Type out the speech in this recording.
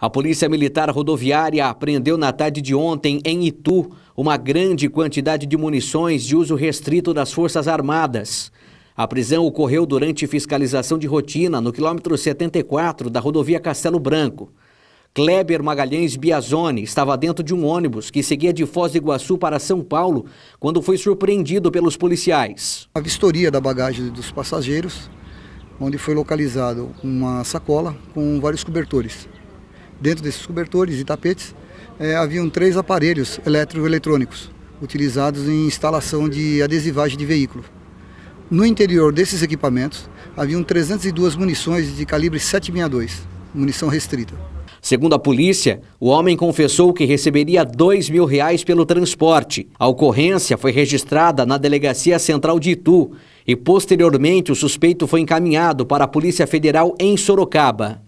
A Polícia Militar Rodoviária apreendeu na tarde de ontem, em Itu, uma grande quantidade de munições de uso restrito das Forças Armadas. A prisão ocorreu durante fiscalização de rotina no quilômetro 74 da rodovia Castelo Branco. Kleber Magalhães Biazoni estava dentro de um ônibus que seguia de Foz do Iguaçu para São Paulo quando foi surpreendido pelos policiais. A vistoria da bagagem dos passageiros, onde foi localizado uma sacola com vários cobertores. Dentro desses cobertores e tapetes é, haviam três aparelhos eletroeletrônicos utilizados em instalação de adesivagem de veículo. No interior desses equipamentos haviam 302 munições de calibre 762, munição restrita. Segundo a polícia, o homem confessou que receberia dois mil reais pelo transporte. A ocorrência foi registrada na Delegacia Central de Itu e, posteriormente, o suspeito foi encaminhado para a Polícia Federal em Sorocaba.